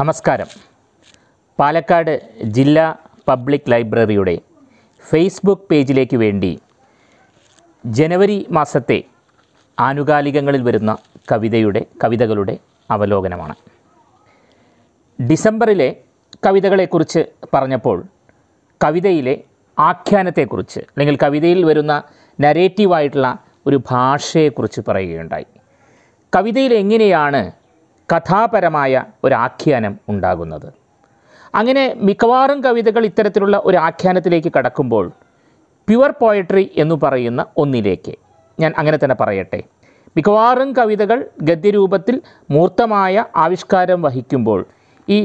നമസ്കാരം പാലക്കാട് ജില്ലാ പബ്ലിക് ലൈബ്രറിയുടെ ഫേസ്ബുക്ക് പേജിലേക്ക് വേണ്ടി ജനുവരി മാസത്തെ ആനുകാലികങ്ങളിൽ വരുന്ന കവിതയുടെ കവിതകളുടെ അവലോകനമാണ് ഡിസംബറിലെ കവിതകളെക്കുറിച്ച് പറഞ്ഞപ്പോൾ കവിതയിലെ ആഖ്യാനത്തെക്കുറിച്ച് അല്ലെങ്കിൽ കവിതയിൽ വരുന്ന നരേറ്റീവായിട്ടുള്ള ഒരു ഭാഷയെക്കുറിച്ച് പറയുകയുണ്ടായി കവിതയിൽ എങ്ങനെയാണ് കഥാപരമായ ഒരാഖ്യാനം ഉണ്ടാകുന്നത് അങ്ങനെ മിക്കവാറും കവിതകൾ ഇത്തരത്തിലുള്ള ഒരു ആഖ്യാനത്തിലേക്ക് കടക്കുമ്പോൾ പ്യുവർ പോയട്രി എന്ന് പറയുന്ന ഒന്നിലേക്ക് ഞാൻ അങ്ങനെ തന്നെ പറയട്ടെ മിക്കവാറും കവിതകൾ ഗദ്യരൂപത്തിൽ മൂർത്തമായ ആവിഷ്കാരം വഹിക്കുമ്പോൾ ഈ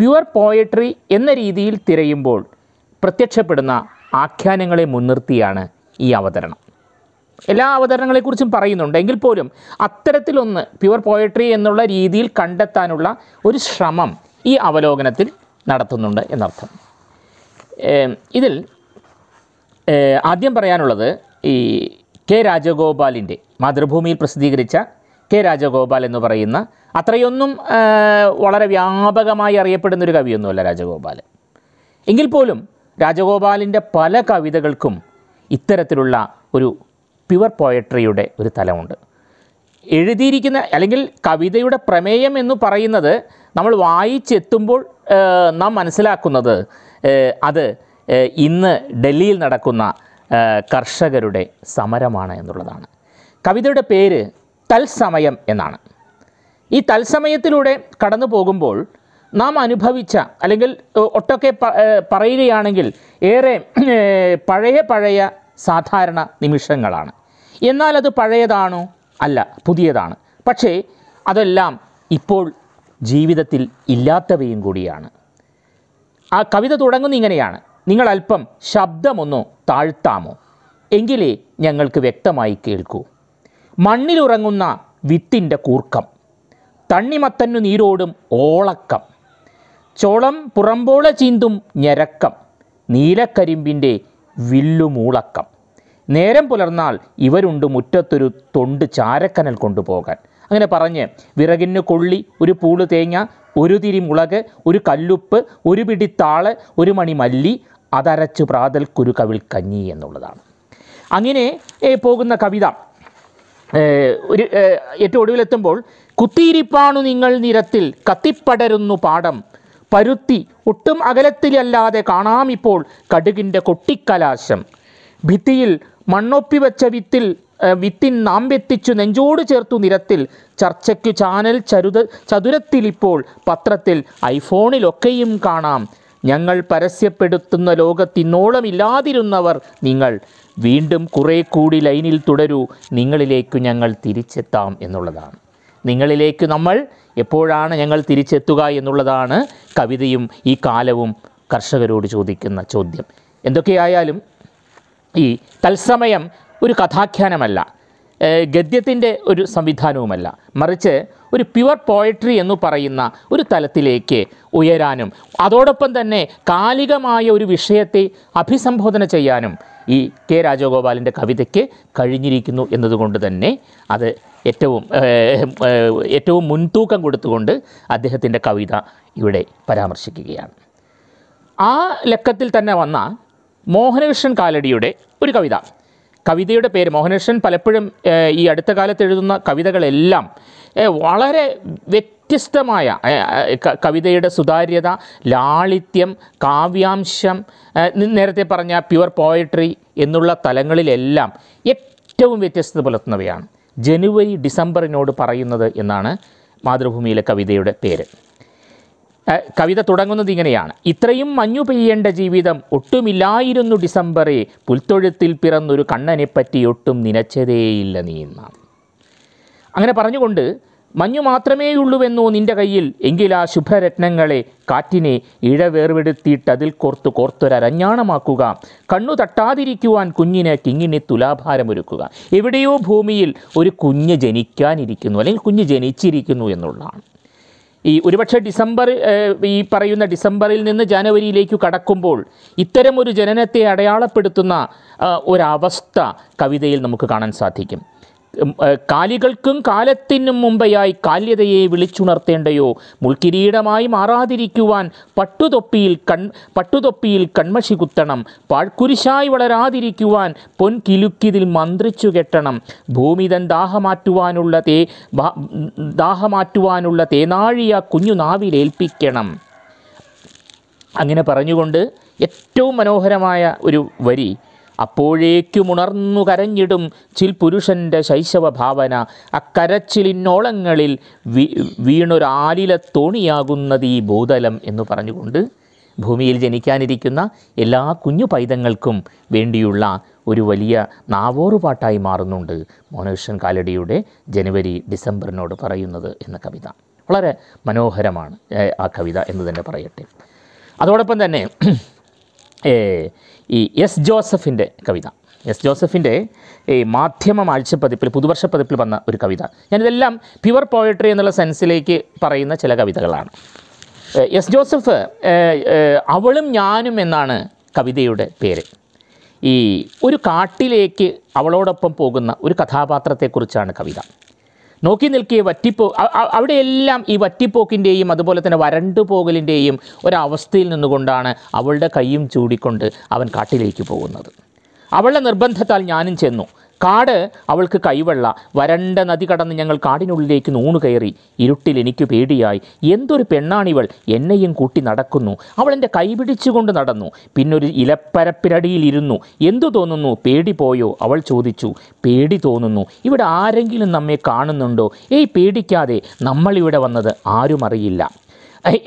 പ്യുവർ പോയട്രി എന്ന രീതിയിൽ തിരയുമ്പോൾ പ്രത്യക്ഷപ്പെടുന്ന ആഖ്യാനങ്ങളെ മുൻനിർത്തിയാണ് ഈ അവതരണം എല്ലാ അവതരണങ്ങളെക്കുറിച്ചും പറയുന്നുണ്ട് എങ്കിൽ പോലും അത്തരത്തിലൊന്ന് പ്യുവർ പോയട്രി എന്നുള്ള രീതിയിൽ കണ്ടെത്താനുള്ള ഒരു ശ്രമം ഈ അവലോകനത്തിൽ നടത്തുന്നുണ്ട് എന്നർത്ഥം ഇതിൽ ആദ്യം പറയാനുള്ളത് ഈ കെ രാജഗോപാലിൻ്റെ മാതൃഭൂമിയിൽ പ്രസിദ്ധീകരിച്ച കെ രാജഗോപാൽ എന്ന് പറയുന്ന അത്രയൊന്നും വളരെ വ്യാപകമായി ഒരു കവിയൊന്നുമല്ല രാജഗോപാൽ എങ്കിൽ പോലും രാജഗോപാലിൻ്റെ പല കവിതകൾക്കും ഇത്തരത്തിലുള്ള ഒരു പ്യുവർ പോയട്രിയുടെ ഒരു തലമുണ്ട് എഴുതിയിരിക്കുന്ന അല്ലെങ്കിൽ കവിതയുടെ പ്രമേയം എന്ന് പറയുന്നത് നമ്മൾ വായിച്ചെത്തുമ്പോൾ നാം മനസ്സിലാക്കുന്നത് അത് ഇന്ന് ഡൽഹിയിൽ നടക്കുന്ന കർഷകരുടെ സമരമാണ് എന്നുള്ളതാണ് കവിതയുടെ പേര് തൽസമയം എന്നാണ് ഈ തൽസമയത്തിലൂടെ കടന്നു പോകുമ്പോൾ നാം അനുഭവിച്ച അല്ലെങ്കിൽ ഒട്ടൊക്കെ പറയുകയാണെങ്കിൽ ഏറെ പഴയ പഴയ സാധാരണ നിമിഷങ്ങളാണ് എന്നാൽ അത് പഴയതാണോ അല്ല പുതിയതാണ് പക്ഷേ അതെല്ലാം ഇപ്പോൾ ജീവിതത്തിൽ ഇല്ലാത്തവയും കൂടിയാണ് ആ കവിത തുടങ്ങുന്ന ഇങ്ങനെയാണ് നിങ്ങൾ അല്പം ശബ്ദമൊന്നു താഴ്ത്താമോ എങ്കിലേ ഞങ്ങൾക്ക് വ്യക്തമായി കേൾക്കൂ മണ്ണിലുറങ്ങുന്ന വിത്തിൻ്റെ കൂർക്കം തണ്ണിമത്തന്നു നീരോടും ഓളക്കം ചോളം പുറമ്പോള ചീന്തും ഞരക്കം നീലക്കരിമ്പിൻ്റെ വില്ലുമൂളക്കം നേരം പുലർന്നാൽ ഇവരുണ്ട് മുറ്റത്തൊരു തൊണ്ട് ചാരക്കനൽ കൊണ്ടുപോകാൻ അങ്ങനെ പറഞ്ഞ് വിറകിന് കൊള്ളി ഒരു പൂള് തേങ്ങ ഒരു തിരി മുളക് ഒരു കല്ലുപ്പ് ഒരു പിടി താള് ഒരു മണി മല്ലി അതരച്ചു പ്രാതൽ കുരു കവിൾ കഞ്ഞി എന്നുള്ളതാണ് അങ്ങനെ പോകുന്ന കവിത ഒരു ഏറ്റവും ഒടുവിലെത്തുമ്പോൾ കുത്തിയിരിപ്പാണു നിങ്ങൾ നിരത്തിൽ കത്തിപ്പടരുന്നു പാടം പരുത്തി ഒട്ടും അകലത്തിലല്ലാതെ കാണാമിപ്പോൾ കടുകിൻ്റെ കൊട്ടിക്കലാശം ഭിത്തിയിൽ മണ്ണൊപ്പി വെച്ച വിത്തിൽ വിത്തിൻ നാമ്പെത്തിച്ചു നെഞ്ചോട് ചേർത്തു നിരത്തിൽ ചർച്ചയ്ക്കു ചാനൽ ചരുത ചതുരത്തിലിപ്പോൾ പത്രത്തിൽ ഐഫോണിലൊക്കെയും കാണാം ഞങ്ങൾ പരസ്യപ്പെടുത്തുന്ന ഇല്ലാതിരുന്നവർ നിങ്ങൾ വീണ്ടും കുറേ കൂടി ലൈനിൽ തുടരൂ നിങ്ങളിലേക്കു ഞങ്ങൾ തിരിച്ചെത്താം എന്നുള്ളതാണ് നിങ്ങളിലേക്ക് നമ്മൾ എപ്പോഴാണ് ഞങ്ങൾ തിരിച്ചെത്തുക എന്നുള്ളതാണ് കവിതയും ഈ കാലവും കർഷകരോട് ചോദിക്കുന്ന ചോദ്യം എന്തൊക്കെയായാലും ഈ തത്സമയം ഒരു കഥാഖ്യാനമല്ല ഗദ്യത്തിൻ്റെ ഒരു സംവിധാനവുമല്ല മറിച്ച് ഒരു പ്യുവർ പോയട്രി എന്ന് പറയുന്ന ഒരു തലത്തിലേക്ക് ഉയരാനും അതോടൊപ്പം തന്നെ കാലികമായ ഒരു വിഷയത്തെ അഭിസംബോധന ചെയ്യാനും ഈ കെ രാജഗോപാലിൻ്റെ കവിതയ്ക്ക് കഴിഞ്ഞിരിക്കുന്നു എന്നതുകൊണ്ട് തന്നെ അത് ഏറ്റവും ഏറ്റവും മുൻതൂക്കം കൊടുത്തുകൊണ്ട് അദ്ദേഹത്തിൻ്റെ കവിത ഇവിടെ പരാമർശിക്കുകയാണ് ആ ലക്കത്തിൽ തന്നെ വന്ന മോഹനകൃഷ്ണൻ കാലടിയുടെ ഒരു കവിത കവിതയുടെ പേര് മോഹനകൃഷ്ണൻ പലപ്പോഴും ഈ അടുത്ത കാലത്ത് എഴുതുന്ന കവിതകളെല്ലാം വളരെ വ്യത്യസ്തമായ കവിതയുടെ സുതാര്യത ലാളിത്യം കാവ്യാംശം നേരത്തെ പറഞ്ഞ പ്യുവർ പോയട്രി എന്നുള്ള തലങ്ങളിലെല്ലാം ഏറ്റവും വ്യത്യസ്തത പുലർത്തുന്നവയാണ് ജനുവരി ഡിസംബറിനോട് പറയുന്നത് എന്നാണ് മാതൃഭൂമിയിലെ കവിതയുടെ പേര് കവിത തുടങ്ങുന്നത് ഇങ്ങനെയാണ് ഇത്രയും മഞ്ഞു പെയ്യേണ്ട ജീവിതം ഒട്ടുമില്ലായിരുന്നു ഡിസംബറെ പുൽത്തൊഴുത്തിൽ പിറന്നൊരു കണ്ണനെപ്പറ്റി ഒട്ടും നിനച്ചതേയില്ല നീ എന്നാണ് അങ്ങനെ പറഞ്ഞുകൊണ്ട് മഞ്ഞു മാത്രമേയുള്ളൂവെന്നോ നിന്റെ കയ്യിൽ എങ്കിൽ ആ ശുഭരത്നങ്ങളെ കാറ്റിനെ അതിൽ കോർത്തു കോർത്തൊരഞ്ഞാണമാക്കുക കണ്ണു തട്ടാതിരിക്കുവാൻ കുഞ്ഞിന് കിങ്ങിനെ തുലാഭാരമൊരുക്കുക എവിടെയോ ഭൂമിയിൽ ഒരു കുഞ്ഞ് ജനിക്കാനിരിക്കുന്നു അല്ലെങ്കിൽ കുഞ്ഞ് ജനിച്ചിരിക്കുന്നു എന്നുള്ളതാണ് ഈ ഒരുപക്ഷെ ഡിസംബർ ഈ പറയുന്ന ഡിസംബറിൽ നിന്ന് ജനുവരിയിലേക്ക് കടക്കുമ്പോൾ ഇത്തരം ഒരു ജനനത്തെ അടയാളപ്പെടുത്തുന്ന ഒരവസ്ഥ കവിതയിൽ നമുക്ക് കാണാൻ സാധിക്കും കാലികൾക്കും കാലത്തിനും മുമ്പയായി കാല്യതയെ വിളിച്ചുണർത്തേണ്ടയോ മുൾക്കിരീടമായി മാറാതിരിക്കുവാൻ പട്ടുതൊപ്പിയിൽ കൺ പട്ടുതൊപ്പിയിൽ കൺമഷി കുത്തണം പാഴ്ക്കുരിശായി വളരാതിരിക്കുവാൻ പൊൻകിലുക്കിതിൽ മന്ത്രിച്ചു കെട്ടണം ഭൂമിതൻ ദാഹമാറ്റുവാനുള്ള തേ ദാഹമാറ്റുവാനുള്ള തേനാഴിയ കുഞ്ഞു നാവിലേൽപ്പിക്കണം അങ്ങനെ പറഞ്ഞുകൊണ്ട് ഏറ്റവും മനോഹരമായ ഒരു വരി അപ്പോഴേക്കുമുണർന്നു കരഞ്ഞിടും ചിൽ പുരുഷൻ്റെ ശൈശവഭാവന അക്കരച്ചിലിന്നോളങ്ങളിൽ വീ തോണിയാകുന്നത് ഈ ഭൂതലം എന്ന് പറഞ്ഞുകൊണ്ട് ഭൂമിയിൽ ജനിക്കാനിരിക്കുന്ന എല്ലാ കുഞ്ഞു പൈതങ്ങൾക്കും വേണ്ടിയുള്ള ഒരു വലിയ നാവോറുപാട്ടായി മാറുന്നുണ്ട് മോനോഷൻ കാലടിയുടെ ജനുവരി ഡിസംബറിനോട് പറയുന്നത് എന്ന കവിത വളരെ മനോഹരമാണ് ആ കവിത എന്ന് തന്നെ പറയട്ടെ അതോടൊപ്പം തന്നെ ഈ എസ് ജോസഫിൻ്റെ കവിത എസ് ജോസഫിൻ്റെ ഈ മാധ്യമം ആഴ്ചപ്പതിപ്പിൽ പുതുവർഷ പതിപ്പിൽ വന്ന ഒരു കവിത ഞാനിതെല്ലാം പ്യുവർ പോയട്രി എന്നുള്ള സെൻസിലേക്ക് പറയുന്ന ചില കവിതകളാണ് എസ് ജോസഫ് അവളും ഞാനും എന്നാണ് കവിതയുടെ പേര് ഈ ഒരു കാട്ടിലേക്ക് അവളോടൊപ്പം പോകുന്ന ഒരു കഥാപാത്രത്തെക്കുറിച്ചാണ് കവിത നോക്കി നിൽക്കിയ വറ്റിപ്പോ അവിടെയെല്ലാം ഈ വറ്റിപ്പോക്കിൻ്റെയും അതുപോലെ തന്നെ വരണ്ടു പോകലിൻ്റെയും ഒരവസ്ഥയിൽ നിന്നുകൊണ്ടാണ് അവളുടെ കൈയും ചൂടിക്കൊണ്ട് അവൻ കാട്ടിലേക്ക് പോകുന്നത് അവളുടെ നിർബന്ധത്താൽ ഞാനും ചെന്നു കാട് അവൾക്ക് കൈവെള്ള വരണ്ട നദി കടന്ന് ഞങ്ങൾ കാടിനുള്ളിലേക്ക് നൂണു കയറി ഇരുട്ടിൽ എനിക്ക് പേടിയായി എന്തൊരു പെണ്ണാണിവൾ എന്നെയും കൂട്ടി നടക്കുന്നു അവൾ എൻ്റെ കൈപിടിച്ചുകൊണ്ട് നടന്നു പിന്നൊരു ഇലപ്പരപ്പിനടിയിൽ ഇരുന്നു എന്തു തോന്നുന്നു പേടി പോയോ അവൾ ചോദിച്ചു പേടി തോന്നുന്നു ഇവിടെ ആരെങ്കിലും നമ്മെ കാണുന്നുണ്ടോ ഏയ് പേടിക്കാതെ നമ്മളിവിടെ വന്നത് ആരും അറിയില്ല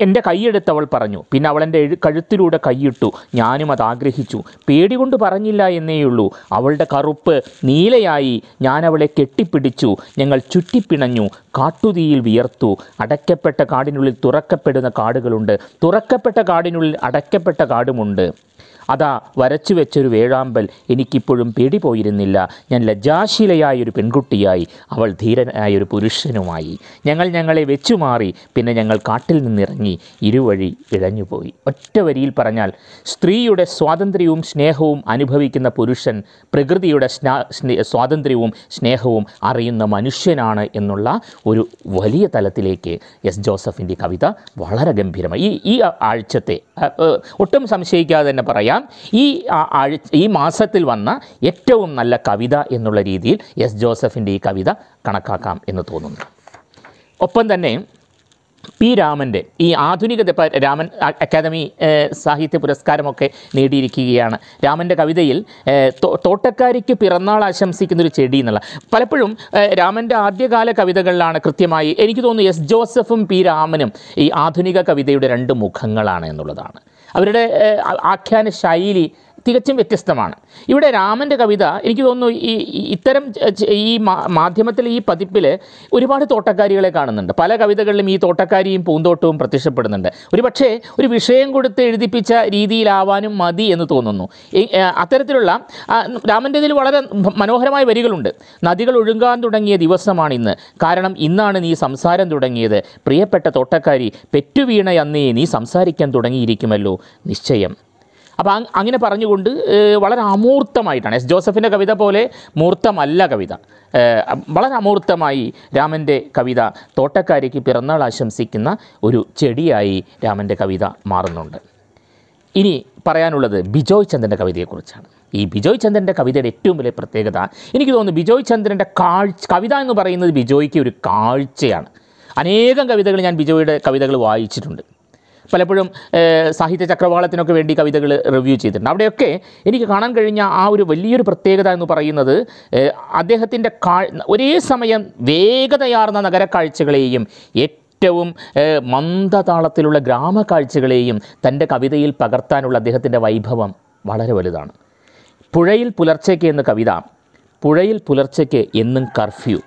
എൻ്റെ കൈയെടുത്തവൾ പറഞ്ഞു പിന്നെ അവൾ എൻ്റെ കഴുത്തിലൂടെ കൈയിട്ടു ഞാനും അത് ആഗ്രഹിച്ചു പേടി കൊണ്ട് പറഞ്ഞില്ല എന്നേയുള്ളൂ അവളുടെ കറുപ്പ് നീലയായി ഞാൻ അവളെ കെട്ടിപ്പിടിച്ചു ഞങ്ങൾ ചുറ്റിപ്പിണഞ്ഞു കാട്ടുതീയിൽ വിയർത്തു അടയ്ക്കപ്പെട്ട കാടിനുള്ളിൽ തുറക്കപ്പെടുന്ന കാടുകളുണ്ട് തുറക്കപ്പെട്ട കാടിനുള്ളിൽ അടയ്ക്കപ്പെട്ട കാടുമുണ്ട് അതാ വരച്ചു വെച്ചൊരു വേഴാമ്പൽ എനിക്കിപ്പോഴും പേടി പോയിരുന്നില്ല ഞാൻ ലജ്ജാശീലയായൊരു പെൺകുട്ടിയായി അവൾ ധീരനായൊരു പുരുഷനുമായി ഞങ്ങൾ ഞങ്ങളെ വെച്ചുമാറി പിന്നെ ഞങ്ങൾ കാട്ടിൽ നിന്നിറങ്ങി ഇരുവഴി ഇഴഞ്ഞുപോയി ഒറ്റ വരിയിൽ പറഞ്ഞാൽ സ്ത്രീയുടെ സ്വാതന്ത്ര്യവും സ്നേഹവും അനുഭവിക്കുന്ന പുരുഷൻ പ്രകൃതിയുടെ സ്വാതന്ത്ര്യവും സ്നേഹവും അറിയുന്ന മനുഷ്യനാണ് എന്നുള്ള ഒരു വലിയ തലത്തിലേക്ക് എസ് ജോസഫിൻ്റെ കവിത വളരെ ഗംഭീരമായി ഈ ഈ ആഴ്ചത്തെ ഒട്ടും സംശയിക്കാതെ തന്നെ പറയാം എല്ലാം ഈ ആഴ്ച ഈ മാസത്തിൽ വന്ന ഏറ്റവും നല്ല കവിത എന്നുള്ള രീതിയിൽ എസ് ജോസഫിൻ്റെ ഈ കവിത കണക്കാക്കാം എന്ന് തോന്നുന്നു ഒപ്പം തന്നെ പി രാമൻ്റെ ഈ ആധുനിക രാമൻ അക്കാദമി സാഹിത്യ പുരസ്കാരമൊക്കെ നേടിയിരിക്കുകയാണ് രാമൻ്റെ കവിതയിൽ തോട്ടക്കാരിക്ക് പിറന്നാൾ ആശംസിക്കുന്നൊരു ചെടി എന്നുള്ള പലപ്പോഴും രാമൻ്റെ ആദ്യകാല കവിതകളിലാണ് കൃത്യമായി എനിക്ക് തോന്നുന്നു എസ് ജോസഫും പി രാമനും ഈ ആധുനിക കവിതയുടെ രണ്ട് മുഖങ്ങളാണ് എന്നുള്ളതാണ് അവരുടെ ആഖ്യാന ശൈലി തികച്ചും വ്യത്യസ്തമാണ് ഇവിടെ രാമൻ്റെ കവിത എനിക്ക് തോന്നുന്നു ഈ ഇത്തരം ഈ മാധ്യമത്തിൽ ഈ പതിപ്പിൽ ഒരുപാട് തോട്ടക്കാരികളെ കാണുന്നുണ്ട് പല കവിതകളിലും ഈ തോട്ടക്കാരിയും പൂന്തോട്ടവും പ്രത്യക്ഷപ്പെടുന്നുണ്ട് ഒരു പക്ഷേ ഒരു വിഷയം കൊടുത്ത് എഴുതിപ്പിച്ച രീതിയിലാവാനും മതി എന്ന് തോന്നുന്നു അത്തരത്തിലുള്ള രാമൻ്റെ ഇതിൽ വളരെ മനോഹരമായ വരികളുണ്ട് നദികൾ ഒഴുകാൻ തുടങ്ങിയ ദിവസമാണ് ഇന്ന് കാരണം ഇന്നാണ് നീ സംസാരം തുടങ്ങിയത് പ്രിയപ്പെട്ട തോട്ടക്കാരി പെറ്റുവീണയന്നേ നീ സംസാരിക്കാൻ തുടങ്ങിയിരിക്കുമല്ലോ നിശ്ചയം അപ്പോൾ അങ്ങനെ പറഞ്ഞുകൊണ്ട് വളരെ അമൂർത്തമായിട്ടാണ് എസ് ജോസഫിൻ്റെ കവിത പോലെ മൂർത്തമല്ല കവിത വളരെ അമൂർത്തമായി രാമൻ്റെ കവിത തോട്ടക്കാരിക്ക് പിറന്നാൾ ആശംസിക്കുന്ന ഒരു ചെടിയായി രാമൻ്റെ കവിത മാറുന്നുണ്ട് ഇനി പറയാനുള്ളത് ബിജോയ് ചന്ദ്രൻ്റെ കവിതയെക്കുറിച്ചാണ് ഈ ബിജോയ് ചന്ദ്രൻ്റെ കവിതയുടെ ഏറ്റവും വലിയ പ്രത്യേകത എനിക്ക് തോന്നുന്നു ബിജോയ് ചന്ദ്രൻ്റെ കാഴ്ച കവിത എന്ന് പറയുന്നത് ബിജോയ്ക്ക് ഒരു കാഴ്ചയാണ് അനേകം കവിതകൾ ഞാൻ ബിജോയുടെ കവിതകൾ വായിച്ചിട്ടുണ്ട് പലപ്പോഴും സാഹിത്യ ചക്രവാളത്തിനൊക്കെ വേണ്ടി കവിതകൾ റിവ്യൂ ചെയ്തിട്ടുണ്ട് അവിടെയൊക്കെ എനിക്ക് കാണാൻ കഴിഞ്ഞ ആ ഒരു വലിയൊരു പ്രത്യേകത എന്ന് പറയുന്നത് അദ്ദേഹത്തിൻ്റെ കാ ഒരേ സമയം വേഗതയാർന്ന നഗരക്കാഴ്ചകളെയും ഏറ്റവും മന്ദതാളത്തിലുള്ള ഗ്രാമക്കാഴ്ചകളെയും തൻ്റെ കവിതയിൽ പകർത്താനുള്ള അദ്ദേഹത്തിൻ്റെ വൈഭവം വളരെ വലുതാണ് പുഴയിൽ പുലർച്ചയ്ക്ക് എന്ന കവിത പുഴയിൽ പുലർച്ചയ്ക്ക് എന്നും കർഫ്യൂ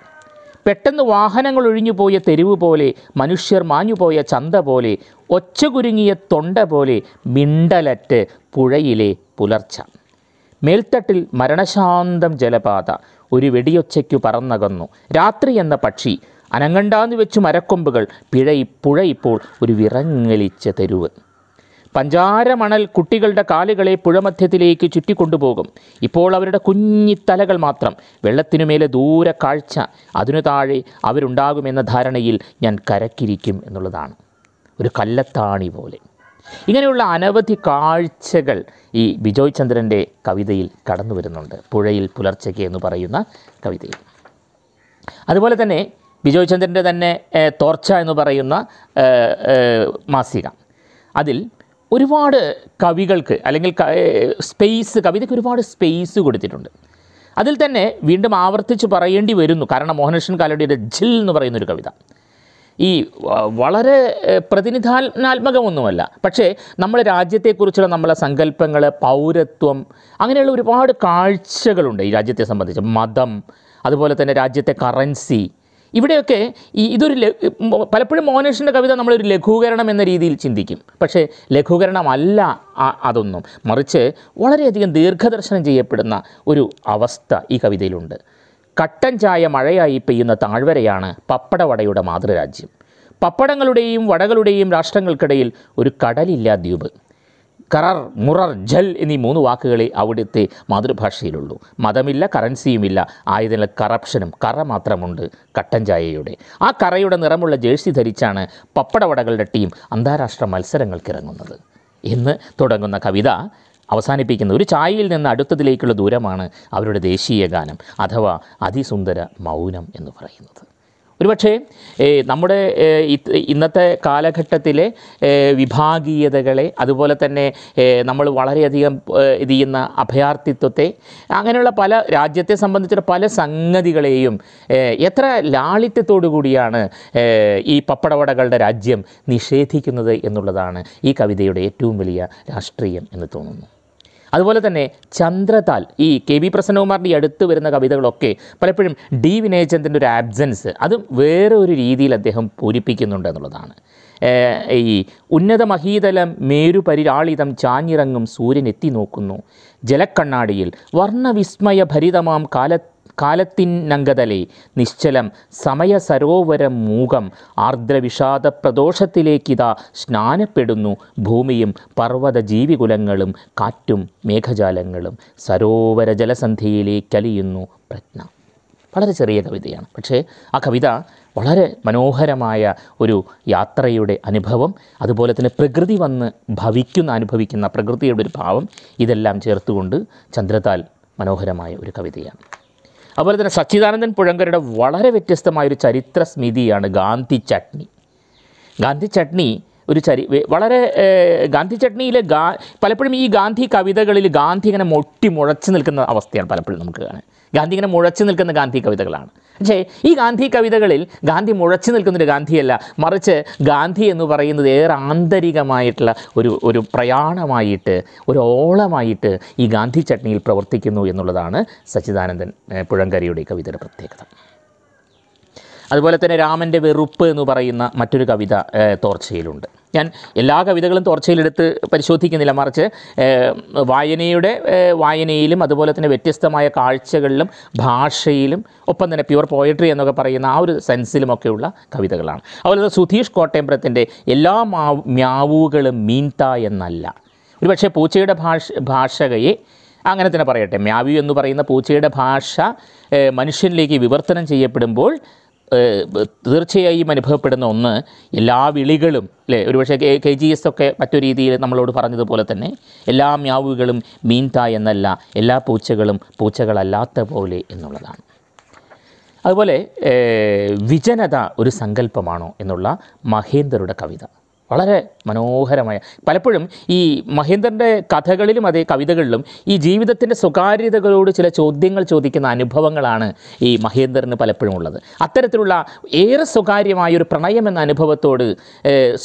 പെട്ടെന്ന് വാഹനങ്ങൾ ഒഴിഞ്ഞു പോയ തെരുവ് പോലെ മനുഷ്യർ മാഞ്ഞുപോയ ചന്ത പോലെ ഒച്ച കുരുങ്ങിയ തൊണ്ട പോലെ മിണ്ടലറ്റ് പുഴയിലെ പുലർച്ച മേൽത്തട്ടിൽ മരണശാന്തം ജലപാത ഒരു വെടിയൊച്ചയ്ക്കു പറന്നകന്നു രാത്രി എന്ന പക്ഷി അനങ്ങണ്ടാന്ന് വെച്ചു മരക്കൊമ്പുകൾ പിഴ പുഴ ഇപ്പോൾ ഒരു വിറങ്ങലിച്ച തെരുവ് പഞ്ചാരമണൽ കുട്ടികളുടെ കാലുകളെ പുഴമധ്യത്തിലേക്ക് ചുറ്റിക്കൊണ്ടുപോകും ഇപ്പോൾ അവരുടെ കുഞ്ഞിത്തലകൾ മാത്രം വെള്ളത്തിനുമേലെ ദൂര കാഴ്ച അതിനു താഴെ അവരുണ്ടാകുമെന്ന ധാരണയിൽ ഞാൻ കരക്കിരിക്കും എന്നുള്ളതാണ് ഒരു കല്ലത്താണി പോലെ ഇങ്ങനെയുള്ള അനവധി കാഴ്ചകൾ ഈ ബിജോയ് ചന്ദ്രൻ്റെ കവിതയിൽ കടന്നു വരുന്നുണ്ട് പുഴയിൽ പുലർച്ചയ്ക്ക് എന്ന് പറയുന്ന കവിതയിൽ അതുപോലെ തന്നെ ബിജോയ് ചന്ദ്രൻ്റെ തന്നെ തോർച്ച എന്ന് പറയുന്ന മാസിക അതിൽ ഒരുപാട് കവികൾക്ക് അല്ലെങ്കിൽ സ്പേസ് കവിതയ്ക്ക് ഒരുപാട് സ്പേസ് കൊടുത്തിട്ടുണ്ട് അതിൽ തന്നെ വീണ്ടും ആവർത്തിച്ച് പറയേണ്ടി വരുന്നു കാരണം മോഹനകൃഷ്ണൻ കാലടിയുടെ ജിൽ എന്ന് പറയുന്നൊരു കവിത ഈ വളരെ പ്രതിനിധാത്മകമൊന്നുമല്ല പക്ഷേ നമ്മുടെ രാജ്യത്തെക്കുറിച്ചുള്ള നമ്മളെ സങ്കല്പങ്ങൾ പൗരത്വം അങ്ങനെയുള്ള ഒരുപാട് കാഴ്ചകളുണ്ട് ഈ രാജ്യത്തെ സംബന്ധിച്ച് മതം അതുപോലെ തന്നെ രാജ്യത്തെ കറൻസി ഇവിടെയൊക്കെ ഈ ഇതൊരു പലപ്പോഴും മോഹനേഷിൻ്റെ കവിത നമ്മളൊരു ലഘൂകരണം എന്ന രീതിയിൽ ചിന്തിക്കും പക്ഷേ ലഘൂകരണമല്ല അതൊന്നും മറിച്ച് വളരെയധികം ദീർഘദർശനം ചെയ്യപ്പെടുന്ന ഒരു അവസ്ഥ ഈ കവിതയിലുണ്ട് കട്ടൻ ചായ മഴയായി പെയ്യുന്ന താഴ്വരയാണ് പപ്പടവടയുടെ മാതൃരാജ്യം പപ്പടങ്ങളുടെയും വടകളുടെയും രാഷ്ട്രങ്ങൾക്കിടയിൽ ഒരു കടലില്ലാ ദ്വീപ് കറർ മുറർ ജൽ എന്നീ മൂന്ന് വാക്കുകളെ അവിടുത്തെ മാതൃഭാഷയിലുള്ളൂ മതമില്ല കറൻസിയുമില്ല ആയതിനാൽ കറപ്ഷനും കറ മാത്രമുണ്ട് കട്ടൻ ചായയുടെ ആ കറയുടെ നിറമുള്ള ജേഴ്സി ധരിച്ചാണ് പപ്പടവടകളുടെ ടീം അന്താരാഷ്ട്ര മത്സരങ്ങൾക്കിറങ്ങുന്നത് എന്ന് തുടങ്ങുന്ന കവിത അവസാനിപ്പിക്കുന്ന ഒരു ചായയിൽ നിന്ന് അടുത്തതിലേക്കുള്ള ദൂരമാണ് അവരുടെ ദേശീയ ഗാനം അഥവാ അതിസുന്ദര മൗനം എന്ന് പറയുന്നത് ഒരുപക്ഷെ നമ്മുടെ ഇന്നത്തെ കാലഘട്ടത്തിലെ വിഭാഗീയതകളെ അതുപോലെ തന്നെ നമ്മൾ വളരെയധികം ഇത് ചെയ്യുന്ന അഭയാർത്ഥിത്വത്തെ അങ്ങനെയുള്ള പല രാജ്യത്തെ സംബന്ധിച്ചുള്ള പല സംഗതികളെയും എത്ര ലാളിത്യത്തോടു കൂടിയാണ് ഈ പപ്പടവടകളുടെ രാജ്യം നിഷേധിക്കുന്നത് എന്നുള്ളതാണ് ഈ കവിതയുടെ ഏറ്റവും വലിയ രാഷ്ട്രീയം എന്ന് തോന്നുന്നു അതുപോലെ തന്നെ ചന്ദ്രതാൽ ഈ കെ വി പ്രസന്നകുമാറിൻ്റെ അടുത്ത് വരുന്ന കവിതകളൊക്കെ പലപ്പോഴും ഡി വിനയചന്ദ്രൻ്റെ ഒരു ആബ്സൻസ് അതും വേറെ ഒരു രീതിയിൽ അദ്ദേഹം പൂരിപ്പിക്കുന്നുണ്ട് എന്നുള്ളതാണ് ഈ ഉന്നത മഹീതലം മേരുപരിരാളിതം ചാഞ്ഞിറങ്ങും സൂര്യൻ എത്തി നോക്കുന്നു ജലക്കണ്ണാടിയിൽ വർണ്ണവിസ്മയ ഭരിതമാം കാലത്ത് കാലത്തിനങ്കതലെ നിശ്ചലം സമയസരോവരം മൂകം ആർദ്രവിഷാദ പ്രദോഷത്തിലേക്കിതാ സ്നാനപ്പെടുന്നു ഭൂമിയും പർവ്വത ജീവികുലങ്ങളും കാറ്റും മേഘജാലങ്ങളും സരോവര ജലസന്ധിയിലേക്കലിയുന്നു പ്രജ്ഞ വളരെ ചെറിയ കവിതയാണ് പക്ഷേ ആ കവിത വളരെ മനോഹരമായ ഒരു യാത്രയുടെ അനുഭവം അതുപോലെ തന്നെ പ്രകൃതി വന്ന് ഭവിക്കുന്ന അനുഭവിക്കുന്ന പ്രകൃതിയുടെ ഒരു ഭാവം ഇതെല്ലാം ചേർത്തുകൊണ്ട് ചന്ദ്രതാൽ മനോഹരമായ ഒരു കവിതയാണ് അതുപോലെ തന്നെ സച്ചിദാനന്ദൻ പുഴങ്കരുടെ വളരെ വ്യത്യസ്തമായൊരു ചരിത്ര സ്മിതിയാണ് ഗാന്ധി ചട്നി ഗാന്ധി ചട്നി ഒരു ചരി വളരെ ഗാന്ധി ചട്നിയിലെ ഗാ പലപ്പോഴും ഈ ഗാന്ധി കവിതകളിൽ ഗാന്ധി ഇങ്ങനെ മൊട്ടി മുഴച്ചു നിൽക്കുന്ന അവസ്ഥയാണ് പലപ്പോഴും നമുക്ക് കാണാൻ ഗാന്ധി ഇങ്ങനെ മുഴച്ചു നിൽക്കുന്ന ഗാന്ധി കവിതകളാണ് പക്ഷേ ഈ ഗാന്ധി കവിതകളിൽ ഗാന്ധി മുഴച്ചു നിൽക്കുന്നൊരു ഗാന്ധിയല്ല മറിച്ച് ഗാന്ധി എന്ന് പറയുന്നത് ഏറെ ആന്തരികമായിട്ടുള്ള ഒരു ഒരു പ്രയാണമായിട്ട് ഒരു ഓളമായിട്ട് ഈ ഗാന്ധി ചട്നിയിൽ പ്രവർത്തിക്കുന്നു എന്നുള്ളതാണ് സച്ചിദാനന്ദൻ പുഴങ്കരിയുടെ കവിതയുടെ പ്രത്യേകത അതുപോലെ തന്നെ രാമൻ്റെ വെറുപ്പ് എന്ന് പറയുന്ന മറ്റൊരു കവിത തോർച്ചയിലുണ്ട് ഞാൻ എല്ലാ കവിതകളും തുറച്ചയിലെടുത്ത് പരിശോധിക്കുന്നില്ല മറിച്ച് വായനയുടെ വായനയിലും അതുപോലെ തന്നെ വ്യത്യസ്തമായ കാഴ്ചകളിലും ഭാഷയിലും ഒപ്പം തന്നെ പ്യുവർ പോയട്രി എന്നൊക്കെ പറയുന്ന ആ ഒരു സെൻസിലുമൊക്കെയുള്ള കവിതകളാണ് അതുപോലെ തന്നെ സുധീഷ് കോട്ടയംപുരത്തിൻ്റെ എല്ലാ മാവ് മ്യാവുകളും മീൻത എന്നല്ല ഒരു പക്ഷേ പൂച്ചയുടെ ഭാഷ ഭാഷകയെ അങ്ങനെ തന്നെ പറയട്ടെ മ്യാവു എന്ന് പറയുന്ന പൂച്ചയുടെ ഭാഷ മനുഷ്യനിലേക്ക് വിവർത്തനം ചെയ്യപ്പെടുമ്പോൾ തീർച്ചയായും അനുഭവപ്പെടുന്ന ഒന്ന് എല്ലാ വിളികളും അല്ലേ ഒരുപക്ഷെ കെ കെ ജി എസ് ഒക്കെ മറ്റു രീതിയിൽ നമ്മളോട് പറഞ്ഞതുപോലെ തന്നെ എല്ലാ മ്യാവുകളും തായ് എന്നല്ല എല്ലാ പൂച്ചകളും പൂച്ചകളല്ലാത്ത പോലെ എന്നുള്ളതാണ് അതുപോലെ വിജനത ഒരു സങ്കല്പമാണോ എന്നുള്ള മഹേന്ദറുടെ കവിത വളരെ മനോഹരമായ പലപ്പോഴും ഈ മഹേന്ദ്രൻ്റെ കഥകളിലും അതേ കവിതകളിലും ഈ ജീവിതത്തിൻ്റെ സ്വകാര്യതകളോട് ചില ചോദ്യങ്ങൾ ചോദിക്കുന്ന അനുഭവങ്ങളാണ് ഈ മഹേന്ദ്രന് പലപ്പോഴും ഉള്ളത് അത്തരത്തിലുള്ള ഏറെ സ്വകാര്യമായൊരു ഒരു പ്രണയം എന്ന അനുഭവത്തോട്